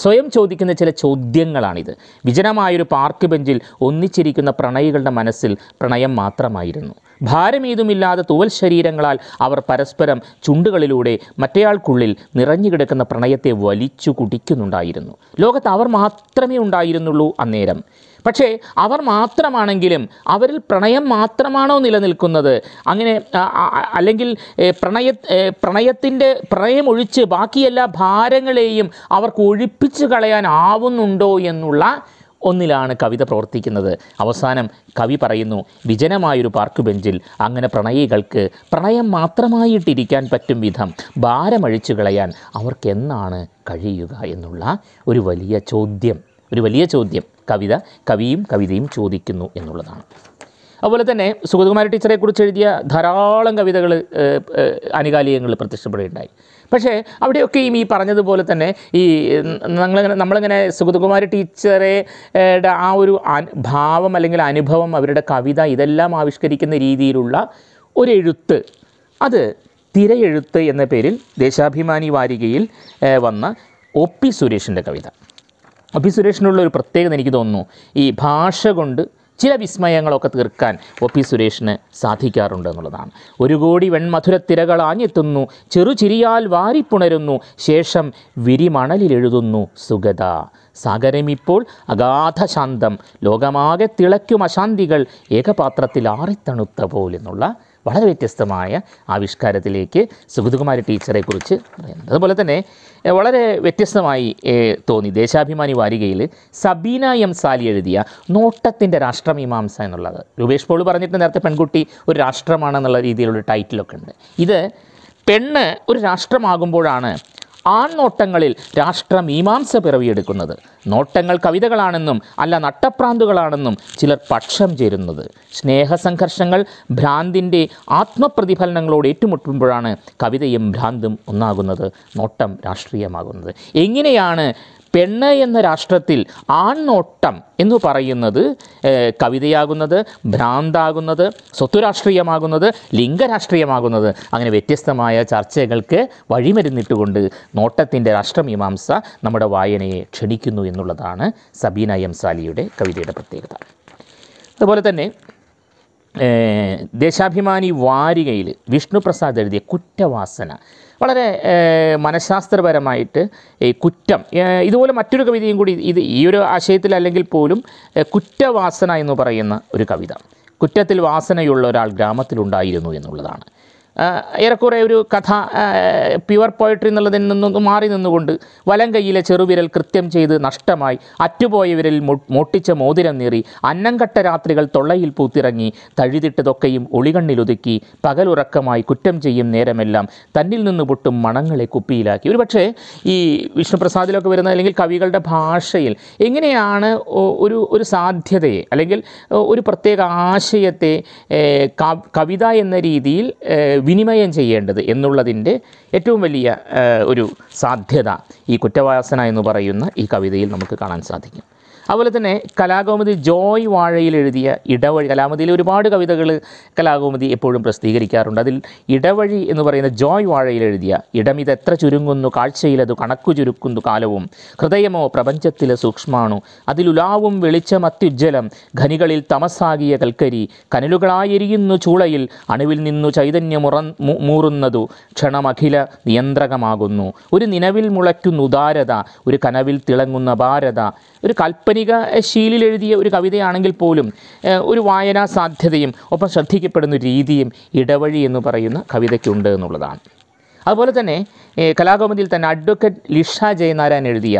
സ്വയം ചോദിക്കുന്ന ചില ചോദ്യങ്ങളാണിത് വിജനമായൊരു പാർക്ക് ബെഞ്ചിൽ ഒന്നിച്ചിരിക്കുന്ന പ്രണയികളുടെ മനസ്സിൽ പ്രണയം മാത്രമായിരുന്നു ഭാരമേതുമില്ലാതെ തൂവൽ ശരീരങ്ങളാൽ അവർ പരസ്പരം ചുണ്ടുകളിലൂടെ മറ്റേയാൾക്കുള്ളിൽ നിറഞ്ഞുകിടക്കുന്ന പ്രണയത്തെ വലിച്ചു കുടിക്കുന്നുണ്ടായിരുന്നു ലോകത്ത് അവർ മാത്രമേ ഉണ്ടായിരുന്നുള്ളൂ അന്നേരം പക്ഷേ അവർ മാത്രമാണെങ്കിലും അവരിൽ പ്രണയം മാത്രമാണോ നിലനിൽക്കുന്നത് അങ്ങനെ അല്ലെങ്കിൽ പ്രണയ പ്രണയത്തിൻ്റെ പ്രണയമൊഴിച്ച് ബാക്കിയെല്ലാ ഭാരങ്ങളെയും അവർക്ക് ഒഴിപ്പിച്ച് കളയാനാവുന്നുണ്ടോ എന്നുള്ള ഒന്നിലാണ് കവിത പ്രവർത്തിക്കുന്നത് അവസാനം കവി പറയുന്നു വിജനമായൊരു പാർക്ക് ബെഞ്ചിൽ അങ്ങനെ പ്രണയികൾക്ക് പ്രണയം മാത്രമായിട്ടിരിക്കാൻ പറ്റും വിധം ഭാരമഴിച്ചു കളയാൻ അവർക്കെന്നാണ് കഴിയുക എന്നുള്ള ഒരു വലിയ ചോദ്യം ഒരു വലിയ ചോദ്യം കവിത കവിയും കവിതയും ചോദിക്കുന്നു എന്നുള്ളതാണ് അതുപോലെ തന്നെ സുഗതകുമാരി ടീച്ചറെക്കുറിച്ച് എഴുതിയ ധാരാളം കവിതകൾ ആനുകാലികങ്ങൾ പ്രത്യക്ഷപ്പെടുകയുണ്ടായി പക്ഷേ അവിടെയൊക്കെയും ഈ പറഞ്ഞതുപോലെ തന്നെ ഈ നമ്മളിങ്ങനെ നമ്മളിങ്ങനെ സുഗതകുമാരി ടീച്ചറെ ആ ഒരു ഭാവം അല്ലെങ്കിൽ അനുഭവം അവരുടെ കവിത ഇതെല്ലാം ആവിഷ്കരിക്കുന്ന രീതിയിലുള്ള ഒരു എഴുത്ത് അത് തിരയെഴുത്ത് എന്ന പേരിൽ ദേശാഭിമാനി വാരികയിൽ വന്ന ഒ പി സുരേഷിൻ്റെ കവിത ഒ പി സുരേഷിനുള്ള ഒരു പ്രത്യേകത എനിക്ക് തോന്നുന്നു ഈ ഭാഷ കൊണ്ട് ചില വിസ്മയങ്ങളൊക്കെ തീർക്കാൻ ഒ പി സുരേഷിന് സാധിക്കാറുണ്ട് എന്നുള്ളതാണ് ഒരു കോടി വെൺമധുരത്തിരകൾ ആഞ്ഞെത്തുന്നു ചെറുചിരിയാൽ വാരിപ്പുണരുന്നു ശേഷം വിരിമണലിലെഴുതുന്നു സുഗത സാഗരമിപ്പോൾ അഗാധശാന്തം ലോകമാകെ തിളയ്ക്കും അശാന്തികൾ ഏകപാത്രത്തിൽ ആറിത്തണുത്ത പോലെന്നുള്ള വളരെ വ്യത്യസ്തമായ ആവിഷ്കാരത്തിലേക്ക് സുഗതകുമാരി ടീച്ചറെക്കുറിച്ച് പറയുന്നത് അതുപോലെ തന്നെ വളരെ വ്യത്യസ്തമായി തോന്നി ദേശാഭിമാനി വാരികയിൽ സബീന എം സാലി എഴുതിയ നോട്ടത്തിൻ്റെ രാഷ്ട്രമീമാംസ എന്നുള്ളത് രൂപേഷ് പോൾ പറഞ്ഞിട്ട് നേരത്തെ പെൺകുട്ടി ഒരു രാഷ്ട്രമാണെന്നുള്ള രീതിയിലുള്ള ടൈറ്റിലൊക്കെ ഉണ്ട് ഇത് പെണ്ണ് ഒരു രാഷ്ട്രമാകുമ്പോഴാണ് നോട്ടങ്ങളിൽ രാഷ്ട്രം മീമാംസ പിറവിയെടുക്കുന്നത് നോട്ടങ്ങൾ കവിതകളാണെന്നും അല്ല നട്ടപ്രാന്തുകളാണെന്നും ചിലർ പക്ഷം ചേരുന്നത് സ്നേഹസംഘർഷങ്ങൾ ഭ്രാന്തിൻ്റെ ആത്മപ്രതിഫലനങ്ങളോട് ഏറ്റുമുട്ടുമ്പോഴാണ് കവിതയും ഭ്രാന്തും ഒന്നാകുന്നത് നോട്ടം രാഷ്ട്രീയമാകുന്നത് എങ്ങനെയാണ് പെണ്ണ് എന്ന രാഷ്ട്രത്തിൽ ആണ്ണോട്ടം എന്ന് പറയുന്നത് കവിതയാകുന്നത് ഭ്രാന്താകുന്നത് സ്വത്തുരാഷ്ട്രീയമാകുന്നത് ലിംഗരാഷ്ട്രീയമാകുന്നത് അങ്ങനെ വ്യത്യസ്തമായ ചർച്ചകൾക്ക് വഴിമരുന്നിട്ടുകൊണ്ട് നോട്ടത്തിൻ്റെ രാഷ്ട്രമീമാംസ നമ്മുടെ വായനയെ ക്ഷണിക്കുന്നു എന്നുള്ളതാണ് സബീന എം സാലിയുടെ കവിതയുടെ പ്രത്യേകത അതുപോലെ തന്നെ ദേശാഭിമാനി വാരികയിൽ വിഷ്ണുപ്രസാദ് എഴുതിയ കുറ്റവാസന വളരെ മനഃശാസ്ത്രപരമായിട്ട് ഈ കുറ്റം ഇതുപോലെ മറ്റൊരു കവിതയും കൂടി ഇത് ഈ ഒരു ആശയത്തിൽ അല്ലെങ്കിൽ പോലും കുറ്റവാസന എന്ന് പറയുന്ന ഒരു കവിത കുറ്റത്തിൽ വാസനയുള്ള ഒരാൾ ഗ്രാമത്തിലുണ്ടായിരുന്നു എന്നുള്ളതാണ് ഏറെക്കുറെ ഒരു കഥ പ്യുവർ പോയട്രി എന്നുള്ളതിൽ നിന്നും മാറി നിന്നുകൊണ്ട് വലം കൈയിലെ ചെറുവിരൽ കൃത്യം ചെയ്ത് നഷ്ടമായി അറ്റുപോയവരിൽ മോട്ടിച്ച മോതിരം നീറി അന്നംകട്ട രാത്രികൾ തൊള്ളയിൽ പൂത്തിറങ്ങി തഴുതിട്ടതൊക്കെയും ഒളികണ്ണിലൊതുക്കി പകലുറക്കമായി കുറ്റം ചെയ്യും നേരമെല്ലാം തന്നിൽ നിന്ന് പൊട്ടും മണങ്ങളെ കുപ്പിയിലാക്കി ഒരുപക്ഷെ ഈ വിഷ്ണുപ്രസാദിലൊക്കെ വരുന്ന അല്ലെങ്കിൽ കവികളുടെ ഭാഷയിൽ എങ്ങനെയാണ് ഒരു ഒരു സാധ്യതയെ അല്ലെങ്കിൽ ഒരു പ്രത്യേക ആശയത്തെ കവിത എന്ന രീതിയിൽ വിനിമയം ചെയ്യേണ്ടത് എന്നുള്ളതിൻ്റെ ഏറ്റവും വലിയ ഒരു സാധ്യത ഈ കുറ്റവാസന എന്ന് പറയുന്ന ഈ കവിതയിൽ നമുക്ക് കാണാൻ സാധിക്കും അതുപോലെ തന്നെ കലാകൗമുദി ജോയ് വാഴയിൽ എഴുതിയ ഇടവഴി കലാമതിയിൽ ഒരുപാട് കവിതകൾ കലാകൗമുദി എപ്പോഴും പ്രസിദ്ധീകരിക്കാറുണ്ട് അതിൽ ഇടവഴി എന്ന് പറയുന്ന ജോയ് വാഴയിൽ എഴുതിയ ഇടമിത് എത്ര ചുരുങ്ങുന്നു കാഴ്ചയിലത് കണക്കു ചുരുക്കുന്നു കാലവും ഹൃദയമോ പ്രപഞ്ചത്തിലെ സൂക്ഷ്മാണു അതിലുലാവും വെളിച്ചം അത്യുജ്ജലം ഖനികളിൽ തമസാകിയ കൽക്കരി കനലുകളായിരിക്കുന്നു ചൂളയിൽ അണുവിൽ നിന്നു ചൈതന്യമുറ മൂറുന്നതു ക്ഷണമഖില നിയന്ത്രകമാകുന്നു ഒരു നിലവിൽ മുളയ്ക്കുന്ന ഉദാരത ഒരു കനവിൽ തിളങ്ങുന്ന ഭാരത ഒരു കൽപ്പന ആധുനിക ശീലിൽ എഴുതിയ ഒരു കവിതയാണെങ്കിൽ പോലും ഒരു വായനാ സാധ്യതയും ഒപ്പം ശ്രദ്ധിക്കപ്പെടുന്ന രീതിയും ഇടവഴി എന്ന് പറയുന്ന കവിതയ്ക്കുണ്ട് എന്നുള്ളതാണ് അതുപോലെ തന്നെ കലാകൗമതിയിൽ തന്നെ അഡ്വക്കേറ്റ് ലിഷ ജയനാരായൻ എഴുതിയ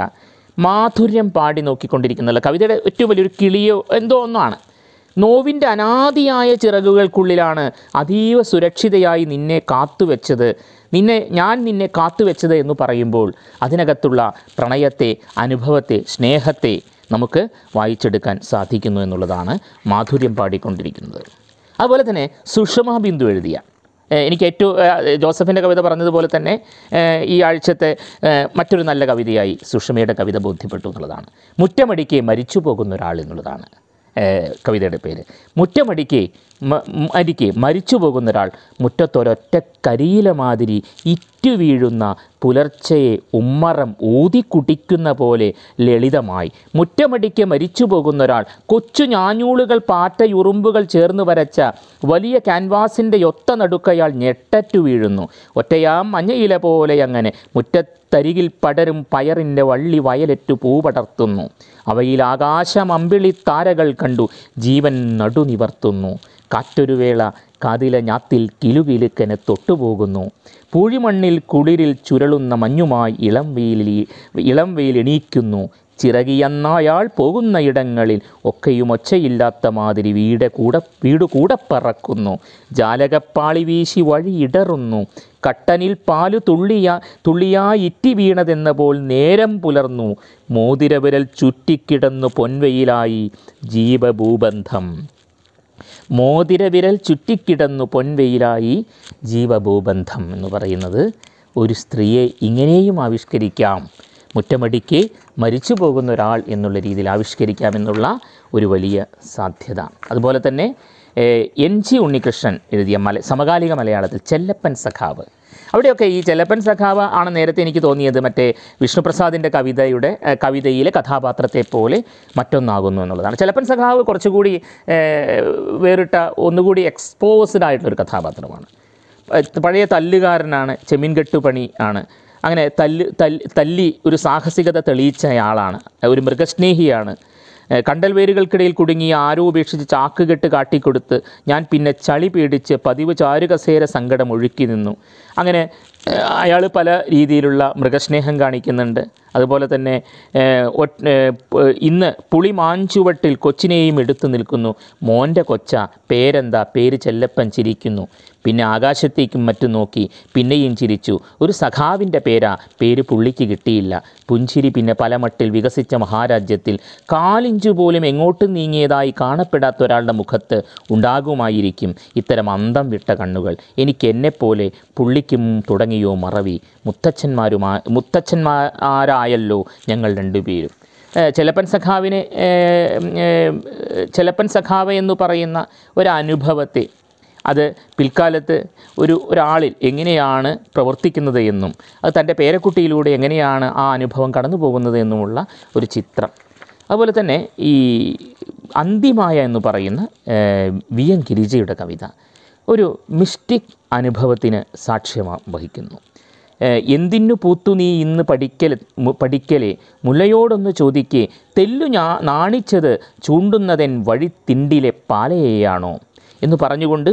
മാധുര്യം പാടി നോക്കിക്കൊണ്ടിരിക്കുന്നുള്ള കവിതയുടെ ഏറ്റവും വലിയൊരു കിളിയോ എന്തോ ഒന്നാണ് നോവിൻ്റെ അനാദിയായ ചിറകുകൾക്കുള്ളിലാണ് അതീവ സുരക്ഷിതയായി നിന്നെ കാത്തുവെച്ചത് നിന്നെ ഞാൻ നിന്നെ കാത്തുവെച്ചത് എന്ന് പറയുമ്പോൾ അതിനകത്തുള്ള പ്രണയത്തെ അനുഭവത്തെ സ്നേഹത്തെ നമുക്ക് വായിച്ചെടുക്കാൻ സാധിക്കുന്നു എന്നുള്ളതാണ് മാധുര്യം പാടിക്കൊണ്ടിരിക്കുന്നത് അതുപോലെ തന്നെ സുഷമ ബിന്ദു എഴുതിയ എനിക്ക് ഏറ്റവും ജോസഫിൻ്റെ കവിത പറഞ്ഞതുപോലെ തന്നെ ഈ ആഴ്ചത്തെ മറ്റൊരു നല്ല കവിതയായി സുഷമയുടെ കവിത ബോധ്യപ്പെട്ടു എന്നുള്ളതാണ് മുറ്റമടിക്ക് മരിച്ചു പോകുന്ന ഒരാൾ എന്നുള്ളതാണ് കവിതയുടെ പേര് മുറ്റമടിക്ക് അരികെ മരിച്ചു പോകുന്ന ഒരാൾ മുറ്റത്തൊരൊറ്റ കരിയില മാതിരി ഇറ്റു വീഴുന്ന പുലർച്ചയെ ഉമ്മറം ഊതിക്കുടിക്കുന്ന പോലെ ലളിതമായി മുറ്റമടിക്ക് മരിച്ചു പോകുന്ന ഒരാൾ കൊച്ചു ഞാഞ്ഞൂളുകൾ പാറ്റയുറുമ്പുകൾ ചേർന്ന് വരച്ച വലിയ ക്യാൻവാസിൻ്റെ ഒത്ത നടുക്കയാൾ ഞെട്ടറ്റു വീഴുന്നു ഒറ്റയാം മഞ്ഞയില പോലെ അങ്ങനെ മുറ്റത്തരികിൽ പടരും പയറിൻ്റെ വള്ളി വയലറ്റു പൂപടർത്തുന്നു അവയിൽ ആകാശം അമ്പിളി താരകൾ കണ്ടു ജീവൻ നടുനിവർത്തുന്നു കാറ്റൊരു വേള കാതില ഞാത്തിൽ കിലുകിലുക്കന് തൊട്ടുപോകുന്നു പൂഴിമണ്ണിൽ കുളിരിൽ ചുരളുന്ന മഞ്ഞുമായി ഇളം വെയിലി ഇളം വെയിൽ എണീക്കുന്നു പോകുന്ന ഇടങ്ങളിൽ ഒക്കെയും ഒച്ചയില്ലാത്ത മാതിരി വീട് കൂടെ വീട് കൂടെ പറക്കുന്നു ജാലകപ്പാളി വീശി വഴിയിടറുന്നു കട്ടനിൽ പാല് തുള്ളിയായി ഇറ്റി വീണതെന്ന പോൽ നേരം പുലർന്നു മോതിരവിരൽ ചുറ്റിക്കിടന്നു പൊൻവെയിലായി ജീവഭൂബന്ധം മോതിരവിരൽ ചുറ്റിക്കിടന്നു പൊൻവെയിലായി ജീവഭൂബന്ധം എന്ന് പറയുന്നത് ഒരു സ്ത്രീയെ ഇങ്ങനെയും ആവിഷ്കരിക്കാം മുറ്റമടിക്ക് മരിച്ചു പോകുന്ന ഒരാൾ എന്നുള്ള രീതിയിൽ ആവിഷ്കരിക്കാമെന്നുള്ള ഒരു വലിയ സാധ്യത അതുപോലെ തന്നെ എൻ ജി ഉണ്ണികൃഷ്ണൻ എഴുതിയ മല സമകാലിക മലയാളത്തിൽ ചെല്ലപ്പൻ സഖാവ് അവിടെയൊക്കെ ഈ ചെലപ്പൻ സഖാവ ആണ് നേരത്തെ എനിക്ക് തോന്നിയത് മറ്റേ വിഷ്ണുപ്രസാദിൻ്റെ കവിതയുടെ കവിതയിലെ കഥാപാത്രത്തെ പോലെ മറ്റൊന്നാകുന്നു എന്നുള്ളതാണ് ചെലപ്പൻ സഖാവ് കുറച്ചുകൂടി വേറിട്ട ഒന്നുകൂടി എക്സ്പോസ്ഡ് ആയിട്ടുള്ളൊരു കഥാപാത്രമാണ് പഴയ തല്ലുകാരനാണ് ചെമ്മീൻകെട്ടു പണി ആണ് അങ്ങനെ തല്ല് തല്ലി ഒരു സാഹസികത തെളിയിച്ചയാളാണ് ഒരു മൃഗസ്നേഹിയാണ് വേരുകൾക്കിടയിൽ കുടുങ്ങിയ ആരോ ഉപേക്ഷിച്ച് ചാക്കുകെട്ട് കാട്ടിക്കൊടുത്ത് ഞാൻ പിന്നെ ചളി പേടിച്ച് പതിവ് ചാരുകസേര സങ്കടം ഒഴുക്കി നിന്നു അങ്ങനെ അയാൾ പല രീതിയിലുള്ള മൃഗസ്നേഹം കാണിക്കുന്നുണ്ട് അതുപോലെ തന്നെ ഇന്ന് പുളി മാഞ്ചുവട്ടിൽ കൊച്ചിനെയും എടുത്തു നിൽക്കുന്നു മോൻ്റെ കൊച്ച പേരെന്താ പേര് ചെല്ലപ്പൻ ചിരിക്കുന്നു പിന്നെ ആകാശത്തേക്കും മറ്റും നോക്കി പിന്നെയും ചിരിച്ചു ഒരു സഖാവിൻ്റെ പേരാ പേര് പുള്ളിക്ക് കിട്ടിയില്ല പുഞ്ചിരി പിന്നെ പലമട്ടിൽ വികസിച്ച മഹാരാജ്യത്തിൽ കാലിഞ്ചു പോലും എങ്ങോട്ടും നീങ്ങിയതായി കാണപ്പെടാത്ത ഒരാളുടെ മുഖത്ത് ഉണ്ടാകുമായിരിക്കും ഇത്തരം അന്തം വിട്ട കണ്ണുകൾ എനിക്ക് എന്നെപ്പോലെ പുള്ളിക്കും തുടങ്ങിയോ മറവി മുത്തച്ഛന്മാരുമാ മുത്തച്ഛന്മാരായ ആയല്ലോ ഞങ്ങൾ രണ്ടുപേരും ചെലപ്പൻ സഖാവിനെ ചെലപ്പൻ സഖാവ് എന്ന് പറയുന്ന ഒരനുഭവത്തെ അത് പിൽക്കാലത്ത് ഒരു ഒരാളിൽ എങ്ങനെയാണ് പ്രവർത്തിക്കുന്നത് എന്നും അത് തൻ്റെ പേരക്കുട്ടിയിലൂടെ എങ്ങനെയാണ് ആ അനുഭവം കടന്നു പോകുന്നത് എന്നുമുള്ള ഒരു ചിത്രം അതുപോലെ തന്നെ ഈ അന്തിമായ എന്ന് പറയുന്ന വി എൻ ഗിരിജയുടെ കവിത ഒരു മിസ്റ്റിക് അനുഭവത്തിന് സാക്ഷ്യം വഹിക്കുന്നു എന്തിനു പൂത്തു നീ ഇന്ന് പഠിക്കൽ പഠിക്കലേ മുലയോടൊന്ന് ചോദിക്കേ തെല്ലു ഞാ നാണിച്ചത് ചൂണ്ടുന്നതൻ വഴി തിണ്ടിലെ പാലയെയാണോ എന്ന് പറഞ്ഞുകൊണ്ട്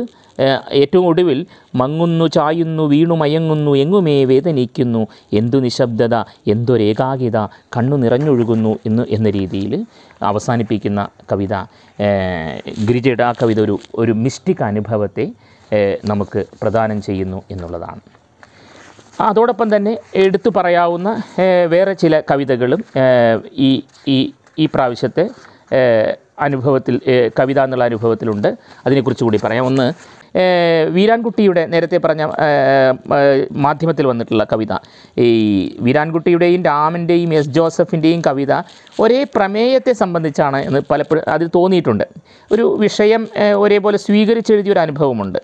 ഏറ്റവും ഒടുവിൽ മങ്ങുന്നു ചായുന്നു വീണു മയങ്ങുന്നു എങ്ങുമേ വേദനിക്കുന്നു എന്തു നിശബ്ദത എന്തൊരേകാഗ്രത കണ്ണു നിറഞ്ഞൊഴുകുന്നു എന്ന് എന്ന രീതിയിൽ അവസാനിപ്പിക്കുന്ന കവിത ഗിരിജയുടെ ആ കവിത ഒരു ഒരു മിസ്റ്റിക് അനുഭവത്തെ നമുക്ക് പ്രദാനം ചെയ്യുന്നു എന്നുള്ളതാണ് അതോടൊപ്പം തന്നെ എടുത്തു പറയാവുന്ന വേറെ ചില കവിതകളും ഈ ഈ ഈ പ്രാവശ്യത്തെ അനുഭവത്തിൽ കവിത എന്നുള്ള അനുഭവത്തിലുണ്ട് അതിനെക്കുറിച്ച് കൂടി പറയാം ഒന്ന് വീരാൻകുട്ടിയുടെ നേരത്തെ പറഞ്ഞ മാധ്യമത്തിൽ വന്നിട്ടുള്ള കവിത ഈ വീരാൻകുട്ടിയുടെയും രാമൻ്റെയും എസ് ജോസഫിൻ്റെയും കവിത ഒരേ പ്രമേയത്തെ സംബന്ധിച്ചാണ് എന്ന് പലപ്പോഴും അതിൽ തോന്നിയിട്ടുണ്ട് ഒരു വിഷയം ഒരേപോലെ സ്വീകരിച്ചെഴുതിയൊരു ഒരു അനുഭവമുണ്ട്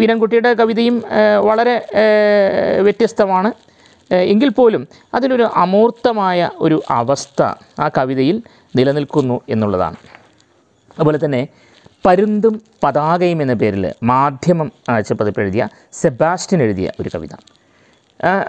വീരൻകുട്ടിയുടെ കവിതയും വളരെ വ്യത്യസ്തമാണ് എങ്കിൽ പോലും അതിലൊരു അമൂർത്തമായ ഒരു അവസ്ഥ ആ കവിതയിൽ നിലനിൽക്കുന്നു എന്നുള്ളതാണ് അതുപോലെ തന്നെ പരുന്തും പതാകയും എന്ന പേരിൽ മാധ്യമം ആഴ്ചപ്പതിപ്പ് എഴുതിയ സെബാസ്റ്റ്യൻ എഴുതിയ ഒരു കവിത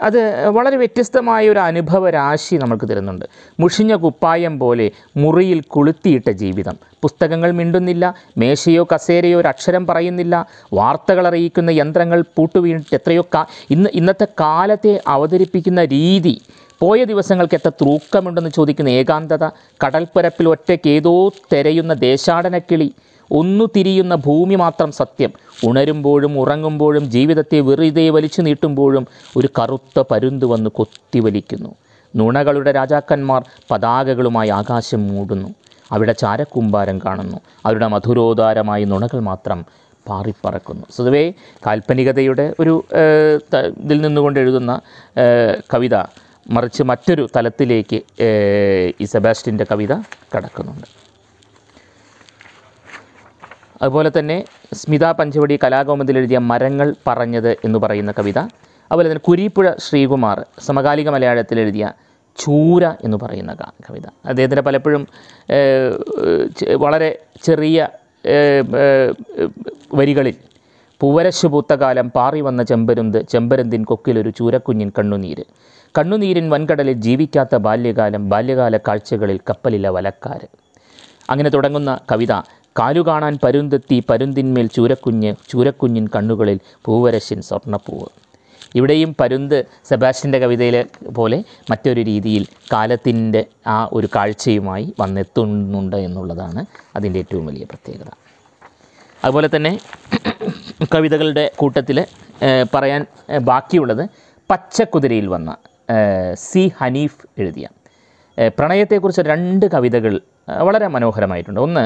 അത് വളരെ വ്യത്യസ്തമായ ഒരു അനുഭവ രാശി നമുക്ക് തരുന്നുണ്ട് മുഷിഞ്ഞ കുപ്പായം പോലെ മുറിയിൽ കൊളുത്തിയിട്ട ജീവിതം പുസ്തകങ്ങൾ മിണ്ടുന്നില്ല മേശയോ കസേരയോ ഒരു അക്ഷരം പറയുന്നില്ല വാർത്തകൾ അറിയിക്കുന്ന യന്ത്രങ്ങൾ പൂട്ടുവീണിട്ട് എത്രയോ കാ ഇന്ന് ഇന്നത്തെ കാലത്തെ അവതരിപ്പിക്കുന്ന രീതി പോയ ദിവസങ്ങൾക്ക് എത്ര തൂക്കമുണ്ടെന്ന് ചോദിക്കുന്ന ഏകാന്തത കടൽപ്പരപ്പിൽ ഒറ്റയ്ക്ക് ഏതോ തെരയുന്ന ദേശാടനക്കിളി ഒന്നു തിരിയുന്ന ഭൂമി മാത്രം സത്യം ഉണരുമ്പോഴും ഉറങ്ങുമ്പോഴും ജീവിതത്തെ വെറുതെ വലിച്ചു നീട്ടുമ്പോഴും ഒരു കറുത്ത പരുന്തു വന്ന് കൊത്തിവലിക്കുന്നു നുണകളുടെ രാജാക്കന്മാർ പതാകകളുമായി ആകാശം മൂടുന്നു അവിടെ ചാരക്കൂമ്പാരം കാണുന്നു അവരുടെ മധുരോദാരമായി നുണകൾ മാത്രം പാറിപ്പറക്കുന്നു സ്വതവേ കാൽപ്പനികതയുടെ ഒരു ഇതിൽ നിന്നുകൊണ്ട് എഴുതുന്ന കവിത മറിച്ച് മറ്റൊരു തലത്തിലേക്ക് ഈ സെബാസ്റ്റിൻ്റെ കവിത കടക്കുന്നുണ്ട് അതുപോലെ തന്നെ സ്മിത പഞ്ചവടി കലാകൗമുദിൽ എഴുതിയ മരങ്ങൾ പറഞ്ഞത് എന്ന് പറയുന്ന കവിത അതുപോലെ തന്നെ കുരീപ്പുഴ ശ്രീകുമാർ സമകാലിക മലയാളത്തിൽ എഴുതിയ ചൂര എന്ന് പറയുന്ന കവിത അദ്ദേഹത്തിൻ്റെ പലപ്പോഴും വളരെ ചെറിയ വരികളിൽ പൂവരശുപൂത്തകാലം പാറി വന്ന ചെമ്പരുന്ത് ചെമ്പരുന്തിൻ കൊക്കിലൊരു ചൂരക്കുഞ്ഞിൻ കണ്ണുനീര് കണ്ണുനീരിൻ വൻകടലിൽ ജീവിക്കാത്ത ബാല്യകാലം ബാല്യകാല കാഴ്ചകളിൽ കപ്പലില വലക്കാർ അങ്ങനെ തുടങ്ങുന്ന കവിത കാണാൻ പരുന്തെത്തി പരുന്തിന്മേൽ ചൂരക്കുഞ്ഞ് ചൂരക്കുഞ്ഞിൻ കണ്ണുകളിൽ പൂവരശിൻ സ്വർണ്ണപ്പൂവ് ഇവിടെയും പരുന്ത് സെബാസ്റ്റിൻ്റെ കവിതയിലെ പോലെ മറ്റൊരു രീതിയിൽ കാലത്തിൻ്റെ ആ ഒരു കാഴ്ചയുമായി വന്നെത്തുന്നുണ്ട് എന്നുള്ളതാണ് അതിൻ്റെ ഏറ്റവും വലിയ പ്രത്യേകത അതുപോലെ തന്നെ കവിതകളുടെ കൂട്ടത്തിൽ പറയാൻ ബാക്കിയുള്ളത് പച്ചക്കുതിരയിൽ വന്ന സി ഹനീഫ് എഴുതിയ പ്രണയത്തെക്കുറിച്ച് രണ്ട് കവിതകൾ വളരെ മനോഹരമായിട്ടുണ്ട് ഒന്ന്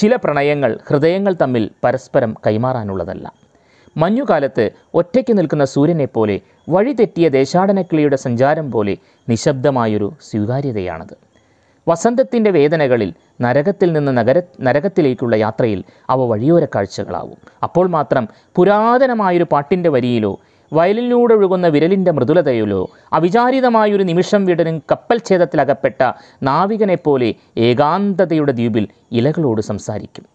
ചില പ്രണയങ്ങൾ ഹൃദയങ്ങൾ തമ്മിൽ പരസ്പരം കൈമാറാനുള്ളതല്ല മഞ്ഞുകാലത്ത് ഒറ്റയ്ക്ക് നിൽക്കുന്ന സൂര്യനെപ്പോലെ വഴിതെറ്റിയ ദേശാടനക്കിളിയുടെ സഞ്ചാരം പോലെ നിശബ്ദമായൊരു സ്വീകാര്യതയാണത് വസന്തത്തിൻ്റെ വേദനകളിൽ നരകത്തിൽ നിന്ന് നഗര നരകത്തിലേക്കുള്ള യാത്രയിൽ അവ വഴിയോര കാഴ്ചകളാവും അപ്പോൾ മാത്രം പുരാതനമായൊരു പാട്ടിൻ്റെ വരിയിലോ വയലിലൂടെ ഒഴുകുന്ന വിരലിൻ്റെ മൃദുലതയിലോ അവിചാരിതമായൊരു നിമിഷം വിടരും കപ്പൽ ഛേദത്തിലകപ്പെട്ട നാവികനെപ്പോലെ ഏകാന്തതയുടെ ദ്വീപിൽ ഇലകളോട് സംസാരിക്കും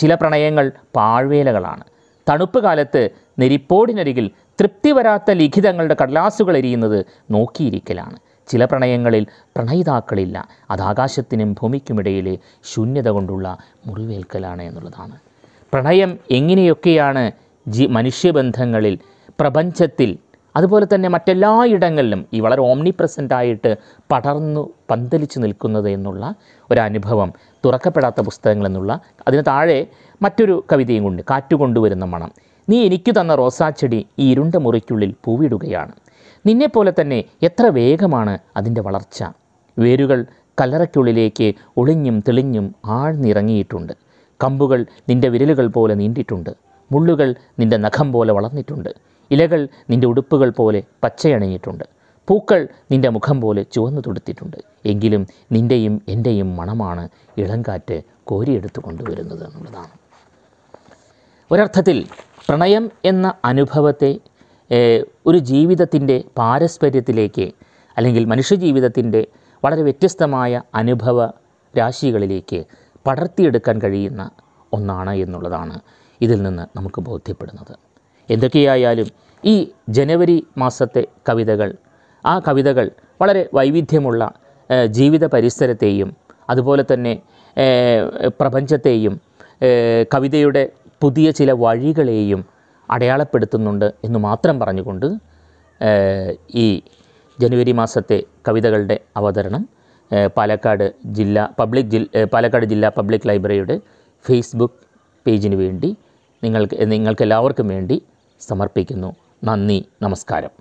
ചില പ്രണയങ്ങൾ പാഴ്വേലകളാണ് തണുപ്പ് കാലത്ത് നെരിപ്പോടിനരികിൽ തൃപ്തി വരാത്ത ലിഖിതങ്ങളുടെ കടലാസുകൾ എരിയുന്നത് നോക്കിയിരിക്കലാണ് ചില പ്രണയങ്ങളിൽ പ്രണയിതാക്കളില്ല അതാകാശത്തിനും ഭൂമിക്കുമിടയിലെ ശൂന്യത കൊണ്ടുള്ള മുറിവേൽക്കലാണ് എന്നുള്ളതാണ് പ്രണയം എങ്ങനെയൊക്കെയാണ് ജി മനുഷ്യബന്ധങ്ങളിൽ പ്രപഞ്ചത്തിൽ അതുപോലെ തന്നെ മറ്റെല്ലാ ഇടങ്ങളിലും ഈ വളരെ ഓംനി പ്രസൻ്റായിട്ട് പടർന്നു പന്തലിച്ചു നിൽക്കുന്നത് എന്നുള്ള ഒരനുഭവം തുറക്കപ്പെടാത്ത പുസ്തകങ്ങൾ എന്നുള്ള അതിന് താഴെ മറ്റൊരു കവിതയും കൊണ്ട് കാറ്റുകൊണ്ടുവരുന്ന മണം നീ എനിക്ക് തന്ന റോസാച്ചെടി ഈ ഇരുണ്ട മുറിക്കുള്ളിൽ പൂവിടുകയാണ് നിന്നെപ്പോലെ തന്നെ എത്ര വേഗമാണ് അതിൻ്റെ വളർച്ച വേരുകൾ കല്ലറയ്ക്കുള്ളിലേക്ക് ഒളിഞ്ഞും തെളിഞ്ഞും ആഴ്ന്നിറങ്ങിയിട്ടുണ്ട് കമ്പുകൾ നിൻ്റെ വിരലുകൾ പോലെ നീണ്ടിട്ടുണ്ട് മുള്ളുകൾ നിൻ്റെ നഖം പോലെ വളർന്നിട്ടുണ്ട് ഇലകൾ നിൻ്റെ ഉടുപ്പുകൾ പോലെ പച്ചയണിഞ്ഞിട്ടുണ്ട് പൂക്കൾ നിൻ്റെ മുഖം പോലെ ചുവന്നു തൊടുത്തിട്ടുണ്ട് എങ്കിലും നിൻ്റെയും എൻ്റെയും മണമാണ് ഇളങ്കാറ്റ് കോരിയെടുത്തു കൊണ്ടുവരുന്നത് എന്നുള്ളതാണ് ഒരർത്ഥത്തിൽ പ്രണയം എന്ന അനുഭവത്തെ ഒരു ജീവിതത്തിൻ്റെ പാരസ്പര്യത്തിലേക്ക് അല്ലെങ്കിൽ മനുഷ്യജീവിതത്തിൻ്റെ വളരെ വ്യത്യസ്തമായ അനുഭവ രാശികളിലേക്ക് പടർത്തിയെടുക്കാൻ കഴിയുന്ന ഒന്നാണ് എന്നുള്ളതാണ് ഇതിൽ നിന്ന് നമുക്ക് ബോധ്യപ്പെടുന്നത് എന്തൊക്കെയായാലും ഈ ജനുവരി മാസത്തെ കവിതകൾ ആ കവിതകൾ വളരെ വൈവിധ്യമുള്ള ജീവിത പരിസരത്തെയും അതുപോലെ തന്നെ പ്രപഞ്ചത്തെയും കവിതയുടെ പുതിയ ചില വഴികളെയും അടയാളപ്പെടുത്തുന്നുണ്ട് എന്ന് മാത്രം പറഞ്ഞുകൊണ്ട് ഈ ജനുവരി മാസത്തെ കവിതകളുടെ അവതരണം പാലക്കാട് ജില്ലാ പബ്ലിക് ജില്ല പാലക്കാട് ജില്ലാ പബ്ലിക് ലൈബ്രറിയുടെ ഫേസ്ബുക്ക് പേജിന് വേണ്ടി നിങ്ങൾക്ക് നിങ്ങൾക്കെല്ലാവർക്കും വേണ്ടി സമർപ്പിക്കുന്നു നന്ദി നമസ്കാരം